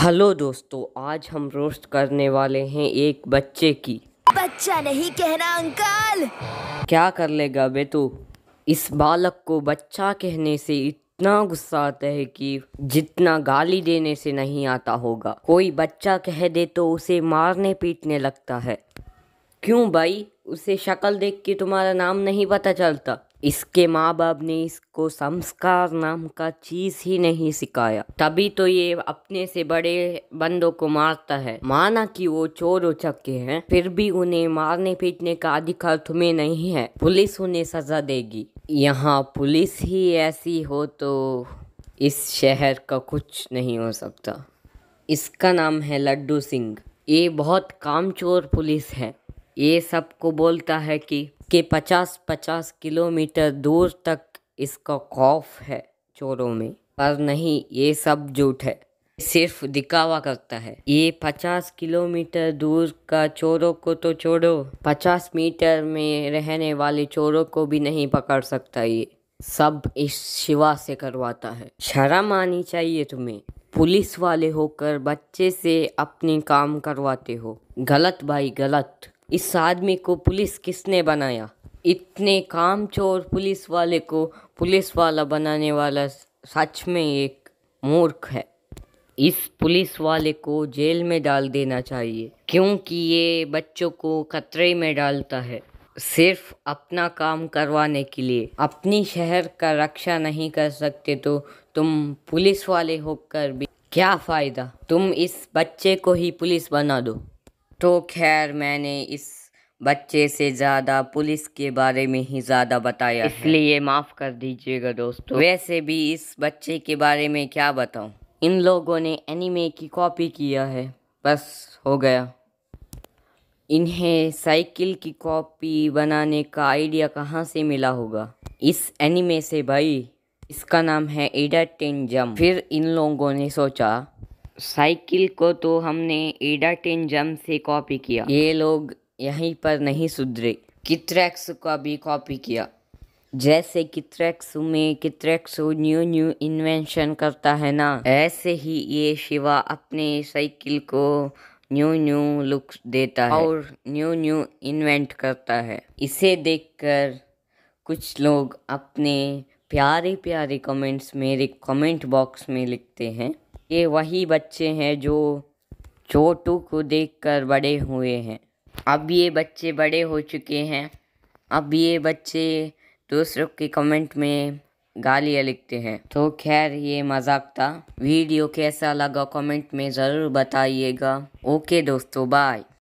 hello दोस्तों आज हम रोस्ट करने वाले हैं एक बच्चे की बच्चा नहीं कहना अंकल क्या कर लेगा बेटू इस बालक को बच्चा कहने से इतना गुस्सा आता है कि जितना गाली देने से नहीं आता होगा कोई बच्चा कह दे तो उसे मारने पीटने लगता है क्यों भाई उसे शक्ल देख के तुम्हारा नाम नहीं पता चलता इसके माँ बाप ने इसको संस्कार नाम का चीज़ ही नहीं सिखाया तभी तो ये अपने से बड़े बंदों को मारता है माना कि वो चोर उचके हैं फिर भी उन्हें मारने पीटने का अधिकार तुम्हें नहीं है पुलिस उन्हें सजा देगी यहाँ पुलिस ही ऐसी हो तो इस शहर का कुछ नहीं हो सकता इसका नाम है लड्डू सिंह ये बहुत कामचोर पुलिस है ये सबको बोलता है कि के पचास पचास किलोमीटर दूर तक इसका खौफ है चोरों में पर नहीं ये सब झूठ है सिर्फ दिखावा करता है ये पचास किलोमीटर दूर का चोरों को तो छोड़ो पचास मीटर में रहने वाले चोरों को भी नहीं पकड़ सकता ये सब इस शिवा से करवाता है शर्म आनी चाहिए तुम्हें पुलिस वाले होकर बच्चे से अपने काम करवाते हो गलत भाई गलत इस आदमी को पुलिस किसने बनाया इतने काम चोर पुलिस वाले को पुलिस वाला बनाने वाला सच में एक मूर्ख है इस पुलिस वाले को जेल में डाल देना चाहिए क्योंकि ये बच्चों को खतरे में डालता है सिर्फ अपना काम करवाने के लिए अपनी शहर का रक्षा नहीं कर सकते तो तुम पुलिस वाले होकर भी क्या फ़ायदा तुम इस बच्चे को ही पुलिस बना दो तो खैर मैंने इस बच्चे से ज़्यादा पुलिस के बारे में ही ज़्यादा बताया इसलिए माफ़ कर दीजिएगा दोस्तों वैसे भी इस बच्चे के बारे में क्या बताऊँ इन लोगों ने एनीमे की कॉपी किया है बस हो गया इन्हें साइकिल की कॉपी बनाने का आइडिया कहाँ से मिला होगा इस एनीमे से भाई इसका नाम है एडा टेंजम फिर इन लोगों ने सोचा साइकिल को तो हमने एडाटेन जम से कॉपी किया ये लोग यहीं पर नहीं सुधरे कित्रैक्स का भी कॉपी किया जैसे कित्रैक्स में कित्रैक्स न्यू न्यू इन्वेंशन करता है ना ऐसे ही ये शिवा अपने साइकिल को न्यू न्यू लुक देता है और न्यू न्यू इन्वेंट करता है इसे देखकर कुछ लोग अपने प्यारे प्यारे कमेंट्स मेरे कमेंट बॉक्स में लिखते हैं ये वही बच्चे हैं जो छोटू को देखकर बड़े हुए हैं अब ये बच्चे बड़े हो चुके हैं अब ये बच्चे दूसरों के कमेंट में गालियाँ लिखते हैं तो खैर ये मजाक था वीडियो कैसा लगा कमेंट में ज़रूर बताइएगा ओके दोस्तों बाय